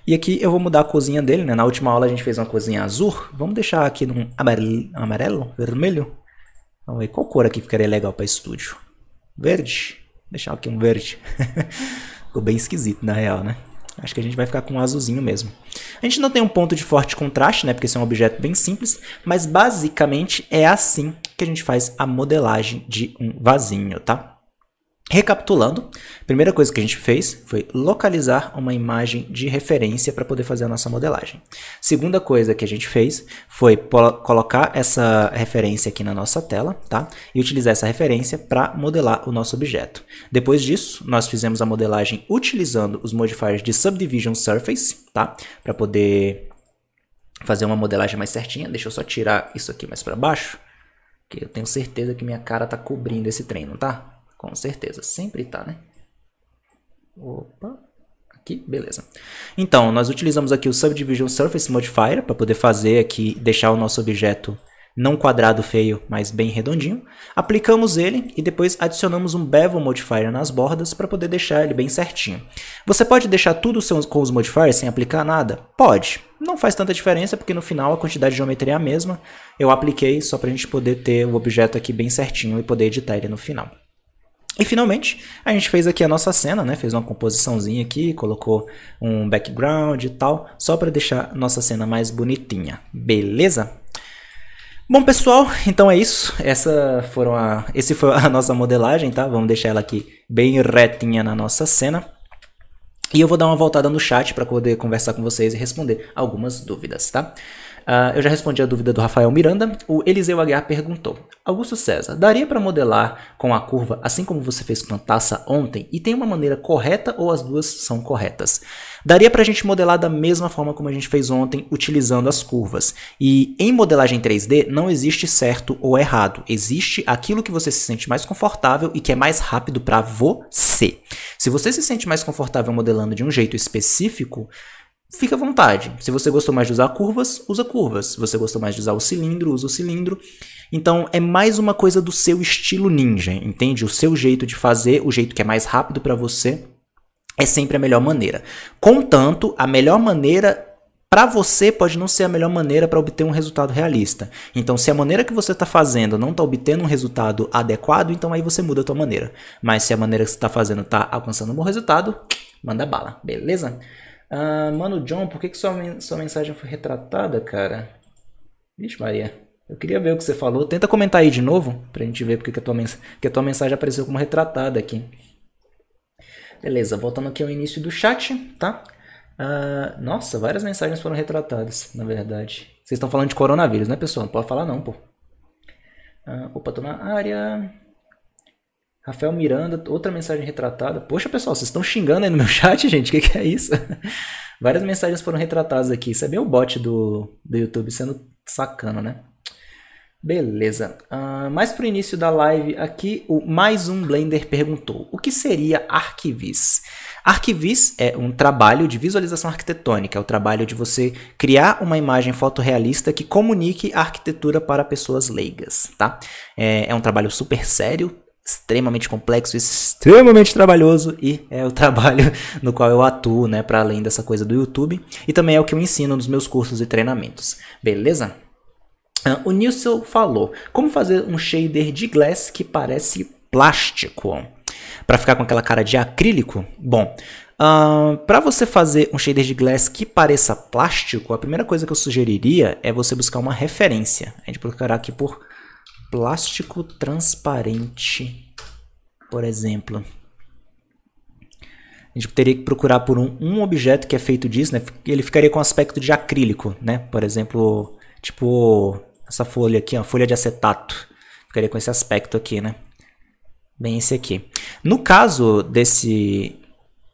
e aqui eu vou mudar a cozinha dele, né? Na última aula a gente fez uma cozinha azul, vamos deixar aqui num amarelo, amarelo vermelho? Vamos ver qual cor aqui ficaria legal para estúdio. Verde. Vou deixar aqui um verde. (laughs) Ficou bem esquisito, na real, né? Acho que a gente vai ficar com um azulzinho mesmo. A gente não tem um ponto de forte contraste, né? Porque isso é um objeto bem simples. Mas basicamente é assim que a gente faz a modelagem de um vasinho, tá? Recapitulando, a primeira coisa que a gente fez foi localizar uma imagem de referência para poder fazer a nossa modelagem. Segunda coisa que a gente fez foi colocar essa referência aqui na nossa tela, tá? E utilizar essa referência para modelar o nosso objeto. Depois disso, nós fizemos a modelagem utilizando os modifiers de Subdivision Surface, tá? Para poder fazer uma modelagem mais certinha. Deixa eu só tirar isso aqui mais para baixo, que eu tenho certeza que minha cara está cobrindo esse treino, tá? Com certeza, sempre está, né? Opa, aqui, beleza. Então, nós utilizamos aqui o Subdivision Surface Modifier para poder fazer aqui, deixar o nosso objeto não quadrado feio, mas bem redondinho. Aplicamos ele e depois adicionamos um bevel modifier nas bordas para poder deixar ele bem certinho. Você pode deixar tudo com os modifiers sem aplicar nada? Pode. Não faz tanta diferença porque no final a quantidade de geometria é a mesma. Eu apliquei só para a gente poder ter o objeto aqui bem certinho e poder editar ele no final. E finalmente, a gente fez aqui a nossa cena, né? Fez uma composiçãozinha aqui, colocou um background e tal, só para deixar nossa cena mais bonitinha. Beleza? Bom, pessoal, então é isso. Essa foram a esse foi a (laughs) nossa modelagem, tá? Vamos deixar ela aqui bem retinha na nossa cena. E eu vou dar uma voltada no chat para poder conversar com vocês e responder algumas dúvidas, tá? Uh, eu já respondi a dúvida do Rafael Miranda. O Eliseu Aguiar perguntou: Augusto César, daria para modelar com a curva assim como você fez com a taça ontem? E tem uma maneira correta ou as duas são corretas? Daria para a gente modelar da mesma forma como a gente fez ontem, utilizando as curvas. E em modelagem 3D não existe certo ou errado, existe aquilo que você se sente mais confortável e que é mais rápido para você. Se você se sente mais confortável modelando de um jeito específico, fica à vontade. Se você gostou mais de usar curvas, usa curvas. Se você gostou mais de usar o cilindro, usa o cilindro. Então é mais uma coisa do seu estilo ninja, entende? O seu jeito de fazer, o jeito que é mais rápido para você é sempre a melhor maneira. Contanto, a melhor maneira para você pode não ser a melhor maneira para obter um resultado realista. Então, se a maneira que você está fazendo não está obtendo um resultado adequado, então aí você muda a tua maneira. Mas se a maneira que você está fazendo está alcançando um bom resultado, manda bala, beleza? Uh, mano, John, por que, que sua, sua mensagem foi retratada, cara? Vixe, Maria. Eu queria ver o que você falou. Tenta comentar aí de novo, pra gente ver porque que a tua, que a tua mensagem apareceu como retratada aqui. Beleza, voltando aqui ao início do chat, tá? Uh, nossa, várias mensagens foram retratadas, na verdade. Vocês estão falando de coronavírus, né, pessoal? Não pode falar não, pô. Uh, opa, tô na área. Rafael Miranda, outra mensagem retratada. Poxa, pessoal, vocês estão xingando aí no meu (laughs) chat, gente? O que, que, é isso? (laughs) várias mensagens foram retratadas aqui. Isso é bem o bot do, do YouTube sendo sacano, né? Beleza. Uh, mais para o início da live aqui, o mais um Blender perguntou: o que seria arquivis? Arquivis é um trabalho de visualização arquitetônica, é o trabalho de você criar uma imagem fotorrealista que comunique a arquitetura para pessoas leigas, tá? é, é um trabalho super sério, extremamente complexo, extremamente trabalhoso e é o (laughs) trabalho no qual eu atuo, né, para além dessa coisa do YouTube e também é o que eu ensino nos meus cursos e treinamentos. Beleza? Ah, o Nilson falou: como fazer um shader de glass que parece plástico? Para ficar com aquela cara de acrílico? Bom, Uh, ah, para você fazer um shader de glass que pareça plástico, a primeira coisa que eu sugeriria é você buscar uma referência. A gente procurar aqui por plástico transparente, por exemplo. A gente teria que procurar por um, um objeto que é feito disso, né? Ele ficaria com aspecto de acrílico, né? Por exemplo, tipo essa folha aqui, ó, folha de acetato. Ficaria com esse aspecto aqui, né? Bem esse aqui. No caso desse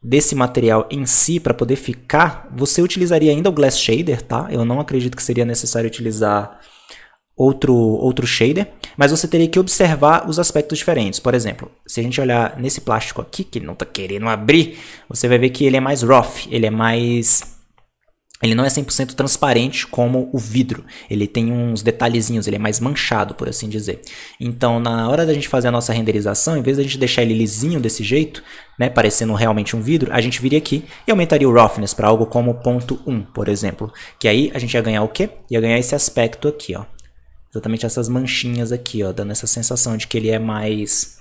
desse material em si para poder ficar, você utilizaria ainda o glass shader, tá? Eu não acredito que seria necessário utilizar outro outro shader, mas você teria que observar os aspectos diferentes. Por exemplo, se a gente olhar nesse plástico aqui que ele não está querendo abrir, você vai ver que ele é mais rough, ele é mais ele não é 100% transparente como o vidro. Ele tem uns detalhezinhos, ele é mais manchado, por assim dizer. Então, na hora da gente fazer a nossa renderização, em vez da gente deixar ele lisinho desse jeito, né, parecendo realmente um vidro, a gente viria aqui e aumentaria o roughness para algo como 0.1, por exemplo. Que aí a gente ia ganhar o quê? Ia ganhar esse aspecto aqui, ó. Exatamente essas manchinhas aqui, ó, dando essa sensação de que ele é mais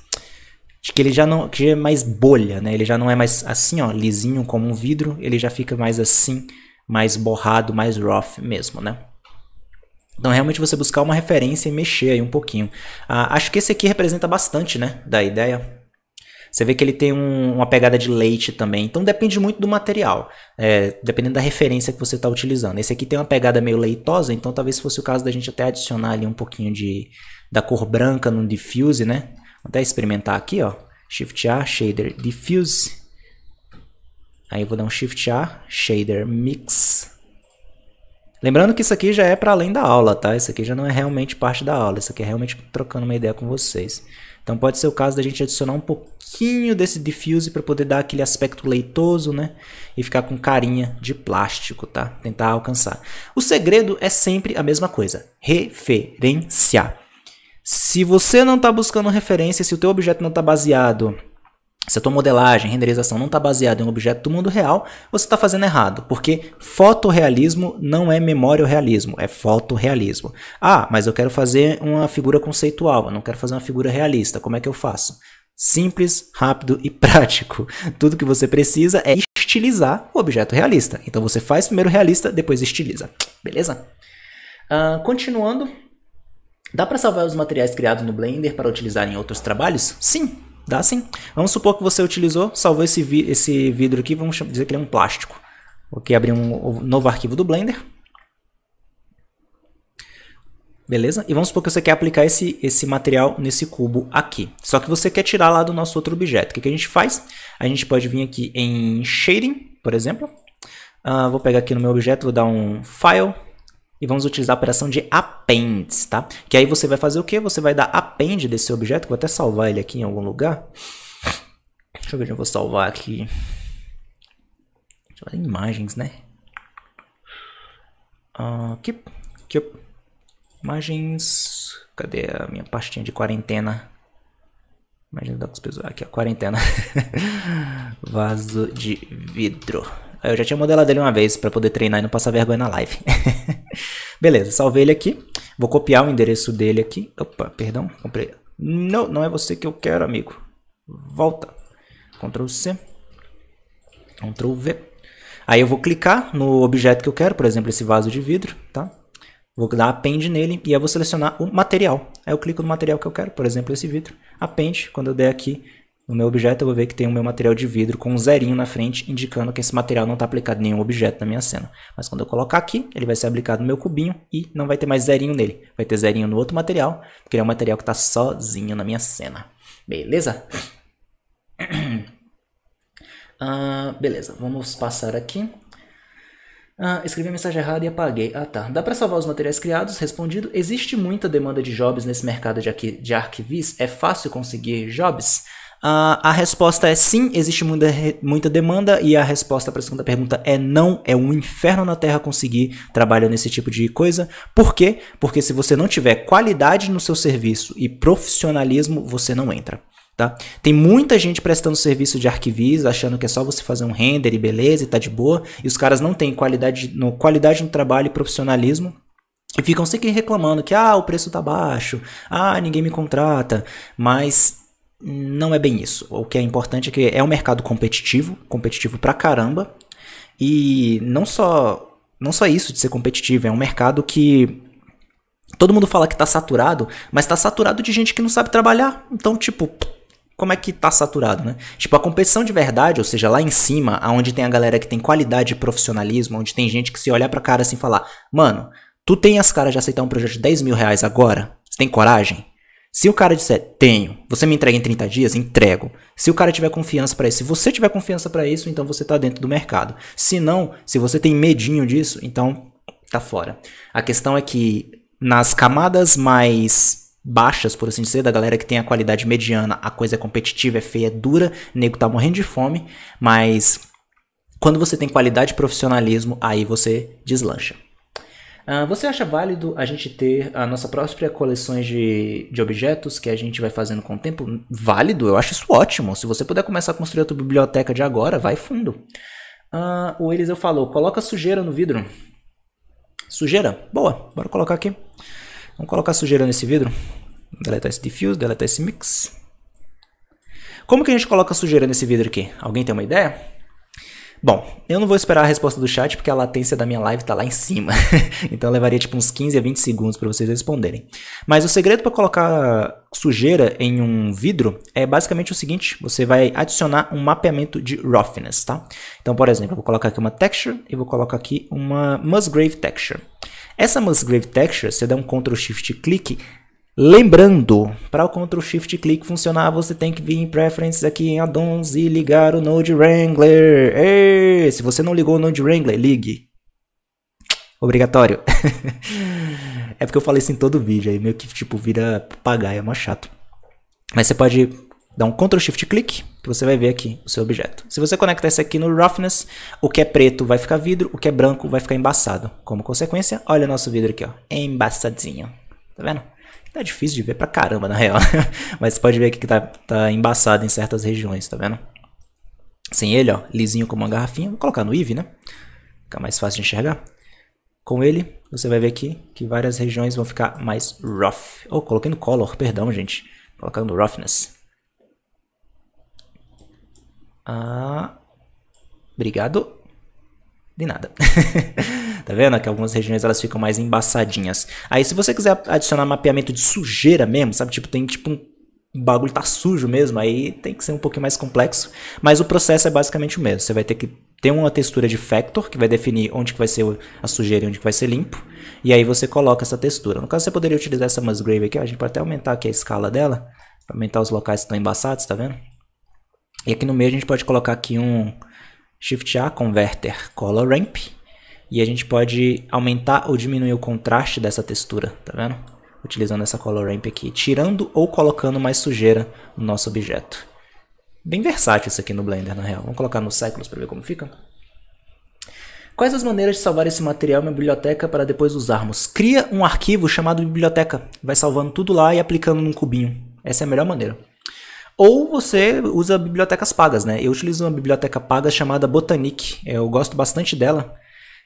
de que ele já não que é mais bolha, né? Ele já não é mais assim, ó, lisinho como um vidro, ele já fica mais assim mais borrado, mais rough mesmo, né? Então, realmente você buscar uma referência e mexer aí um pouquinho. Ah, acho que esse aqui representa bastante, né, da ideia. Você vê que ele tem um, uma pegada de leite também. Então, depende muito do material. É, dependendo da referência que você está utilizando. Esse aqui tem uma pegada meio leitosa, então talvez fosse o caso da gente até adicionar ali um pouquinho de, da cor branca no diffuse, né? Vou até experimentar aqui, ó. Shift A, Shader, Diffuse. Aí vou dar um Shift A, Shader Mix. Lembrando que isso aqui já é para além da aula, tá? Isso aqui já não é realmente parte da aula, isso aqui é realmente trocando uma ideia com vocês. Então pode ser o caso da gente adicionar um pouquinho desse diffuse para poder dar aquele aspecto leitoso, né? E ficar com carinha de plástico, tá? Tentar alcançar. O segredo é sempre a mesma coisa, referenciar. Se você não está buscando referência, se o teu objeto não está baseado se a tua modelagem, renderização não está baseada em um objeto do mundo real, você está fazendo errado, porque fotorrealismo não é memória realismo é fotorrealismo. Ah, mas eu quero fazer uma figura conceitual, eu não quero fazer uma figura realista, como é que eu faço? Simples, rápido e (laughs) prático. Tudo que você precisa é estilizar o objeto realista. Então você faz primeiro realista, depois estiliza. Beleza? Uh, continuando, dá para salvar os materiais criados no Blender para utilizar em outros trabalhos? Sim, Dá sim. Vamos supor que você utilizou, salvou esse, vi esse vidro aqui, vamos dizer que ele é um plástico. Vou aqui abrir um novo arquivo do Blender. Beleza? E vamos supor que você quer aplicar esse, esse material nesse cubo aqui. Só que você quer tirar lá do nosso outro objeto. O que, que a gente faz? A gente pode vir aqui em Shading, por exemplo. Uh, vou pegar aqui no meu objeto, vou dar um File, e vamos utilizar a operação de append, tá? Que aí você vai fazer o quê? Você vai dar append desse objeto, vou até salvar ele aqui em algum lugar. Deixa eu ver onde eu vou salvar aqui. Imagens, né? Aqui, ah, aqui, imagens, cadê a minha pastinha de quarentena? Imagina dar com os pessoas. Aqui, a quarentena. (laughs) Vaso de vidro. Eu já tinha modelado ele uma vez para poder treinar e não passar vergonha na live. (laughs) Beleza, salvei ele aqui. Vou copiar o endereço dele aqui. Opa, perdão, comprei. Não, não é você que eu quero, amigo. Volta. Ctrl C. Ctrl V. Aí eu vou clicar no objeto que eu quero, por exemplo, esse vaso de vidro, tá? Vou dar append nele e aí vou selecionar o material. Aí eu clico no material que eu quero, por exemplo, esse vidro. Append, quando eu der aqui no meu objeto eu vou ver que tem o meu material de vidro com um zerinho na frente, indicando que esse material não está aplicado em nenhum objeto na minha cena. Mas quando eu colocar aqui, ele vai ser aplicado no meu cubinho e não vai ter mais zerinho nele. Vai ter zerinho no outro material, porque ele é um material que está sozinho na minha cena. Beleza? (clears throat) Ah, beleza, vamos passar aqui. Ah, escrevi a mensagem errada e apaguei. Ah, tá. Dá para salvar os materiais criados? Respondido. Existe muita demanda de jobs nesse mercado de, arqui de arquivis? É fácil conseguir jobs? Uh, a resposta é sim, existe muita, muita demanda, e a resposta para a segunda pergunta é não, é um inferno na Terra conseguir trabalho nesse tipo de coisa. Por quê? Porque se você não tiver qualidade no seu serviço e profissionalismo, você não entra. Tá? Tem muita gente prestando serviço de arquivista, achando que é só você fazer um render e beleza, e tá de boa, e os caras não têm qualidade no, qualidade no trabalho e profissionalismo. E ficam sempre reclamando que ah, o preço tá baixo, ah, ninguém me contrata, mas não é bem isso. O que é importante é que é um mercado competitivo, competitivo pra caramba. E não só não só isso de ser competitivo, é um mercado que todo mundo fala que tá saturado, mas tá saturado de gente que não sabe trabalhar. Então, tipo, como é que tá saturado, né? Tipo, a competição de verdade, ou seja, lá em cima, aonde tem a galera que tem qualidade e profissionalismo, onde tem gente que se olhar pra cara assim e falar: "Mano, tu tem as caras de aceitar um projeto de 10 mil reais agora? Você tem coragem?" Se o cara disser, tenho, você me entrega em 30 dias, entrego. Se o cara tiver confiança para isso, se você tiver confiança para isso, então você tá dentro do mercado. Se não, se você tem medinho disso, então tá fora. A questão é que nas camadas mais baixas, por assim dizer, da galera que tem a qualidade mediana, a coisa é competitiva, é feia, é dura, nego tá morrendo de fome, mas quando você tem qualidade e profissionalismo, aí você deslancha. Ah, você acha válido a gente ter a nossa própria coleção de, de objetos que a gente vai fazendo com o tempo? Válido, eu acho isso ótimo. Se você puder começar a construir a tua biblioteca de agora, vai fundo. Uh, o Eliseu falou, coloca sujeira no vidro. Sujeira? Boa, bora colocar aqui. Vamos colocar sujeira nesse vidro. Deletar esse diffuse, deletar esse mix. Como que a gente coloca sujeira nesse vidro aqui? Alguém tem uma ideia? Bom, eu não vou esperar a resposta do chat porque a latência da minha live tá lá em cima. (laughs) então levaria tipo uns 15 a 20 segundos para vocês responderem. Mas o segredo para colocar sujeira em um vidro é basicamente o seguinte, você vai adicionar um mapeamento de roughness, tá? Então, por exemplo, eu vou colocar aqui uma texture e vou colocar aqui uma Musgrave texture. Essa Musgrave texture, você dá um Ctrl Shift clique Lembrando, para o Ctrl Shift Click funcionar, você tem que vir em Preferences aqui em Addons e ligar o Node Wrangler. Ei, se você não ligou o Node Wrangler, ligue. Obrigatório. (laughs) é porque eu falei isso em todo vídeo, aí meio que tipo vira papagaio, é mais chato. Mas você pode dar um Ctrl Shift clique que você vai ver aqui o seu objeto. Se você conectar esse aqui no roughness, o que é preto vai ficar vidro, o que é branco vai ficar embaçado. Como consequência, olha o nosso vidro aqui, ó, é embaçadinho. Tá vendo? Tá difícil de ver pra caramba, na real. Né? (laughs) Mas pode ver aqui que tá, tá embaçado em certas regiões, tá vendo? Sem ele, ó, lisinho como uma garrafinha. Vou colocar no IV, né? Fica mais fácil de enxergar. Com ele, você vai ver aqui que várias regiões vão ficar mais rough. Ou oh, coloquei no color, perdão, gente. Colocando roughness. Ah, obrigado. De nada. (laughs) Tá vendo que algumas regiões elas ficam mais embaçadinhas. Aí se você quiser adicionar mapeamento de sujeira mesmo, sabe? Tipo, tem tipo um o bagulho tá sujo mesmo, aí tem que ser um pouquinho mais complexo, mas o processo é basicamente o mesmo. Você vai ter que ter uma textura de factor que vai definir onde que vai ser a sujeira e onde que vai ser limpo, e aí você coloca essa textura. No caso você poderia utilizar essa musgrave aqui, ó, a gente pode até aumentar aqui a escala dela, aumentar os locais que estão embaçados, tá vendo? E aqui no meio a gente pode colocar aqui um Shift A Converter Color Ramp, e a gente pode aumentar ou diminuir o contraste dessa textura, tá vendo? Utilizando essa color ramp aqui, tirando ou colocando mais sujeira no nosso objeto. Bem versátil isso aqui no Blender, na real. Vamos colocar no Cycles para ver como fica. Quais as maneiras de salvar esse material na biblioteca para depois usarmos? Cria um arquivo chamado biblioteca. Vai salvando tudo lá e aplicando num cubinho. Essa é a melhor maneira. Ou você usa bibliotecas pagas, né? Eu utilizo uma biblioteca paga chamada Botanic. Eu gosto bastante dela.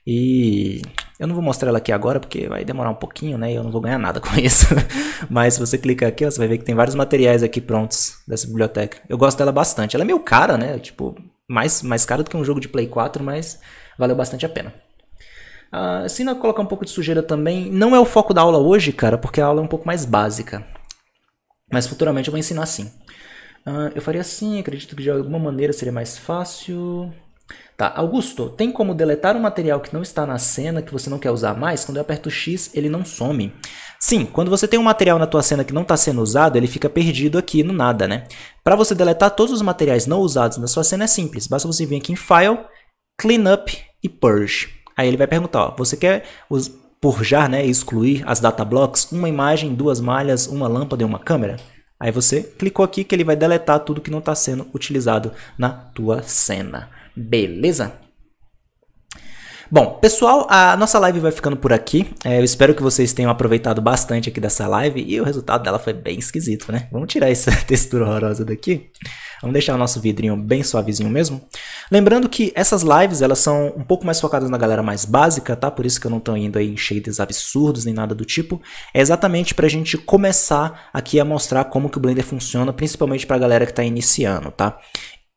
E eu não vou mostrar ela aqui agora porque vai demorar um pouquinho, né? E eu não vou ganhar nada (laughs) com isso. Mas se você clicar aqui, você vai ver que tem vários materiais aqui prontos dessa biblioteca. Eu gosto dela bastante. Ela é meio cara, né? Tipo, mais, mais cara do que um jogo de Play 4, mas valeu bastante a pena. Uh, ensina a colocar um pouco de sujeira também. Não é o foco da aula hoje, cara, porque a aula é um pouco mais básica. Mas futuramente eu vou ensinar sim. Uh, eu faria assim, acredito que de alguma maneira seria mais fácil. Tá, Augusto, tem como deletar um material que não está na cena, que você não quer usar mais? Quando eu aperto X, ele não some. Sim, quando você tem um material na tua cena que não está sendo usado, ele fica perdido aqui no nada, né? Para você deletar todos os materiais não usados na sua cena é simples. Basta você vir aqui em File, Cleanup e Purge. Aí ele vai perguntar, ó, você quer purjar, né, excluir as data blocks, uma imagem, duas malhas, uma lâmpada e uma câmera? Aí você clicou aqui que ele vai deletar tudo que não está sendo utilizado na tua cena. Beleza? Bom, pessoal, a nossa live vai ficando por aqui. É, eu espero que vocês tenham aproveitado bastante aqui dessa live. E o resultado dela foi bem esquisito, né? Vamos tirar essa (laughs) textura horrorosa daqui. Vamos deixar o nosso vidrinho bem suavezinho mesmo. Lembrando que essas lives, elas são um pouco mais focadas na galera mais básica, tá? Por isso que eu não tô indo aí em shaders absurdos nem nada do tipo. É exatamente pra gente começar aqui a mostrar como que o Blender funciona, principalmente pra galera que tá iniciando, tá?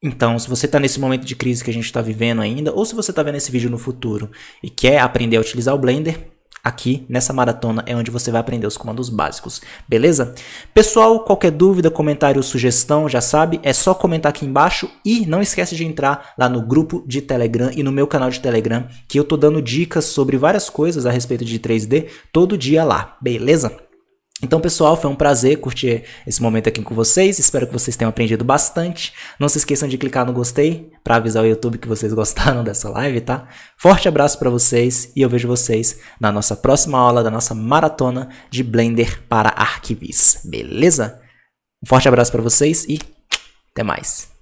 Então, se você está nesse momento de crise que a gente está vivendo ainda, ou se você está vendo esse vídeo no futuro e quer aprender a utilizar o Blender, Aqui nessa maratona é onde você vai aprender os comandos básicos, beleza? Pessoal, qualquer dúvida, comentário, sugestão, já sabe, é só comentar aqui embaixo e não esquece de entrar lá no grupo de Telegram e no meu canal de Telegram, que eu tô dando dicas sobre várias coisas a respeito de 3D todo dia lá, beleza? Então, pessoal, foi um prazer curtir esse momento aqui com vocês. Espero que vocês tenham aprendido bastante. Não se esqueçam de clicar no gostei para avisar o YouTube que vocês (laughs) gostaram dessa live, tá? Forte abraço para vocês e eu vejo vocês na nossa próxima aula da nossa maratona de Blender para arquivis, beleza? Um forte abraço para vocês e até mais.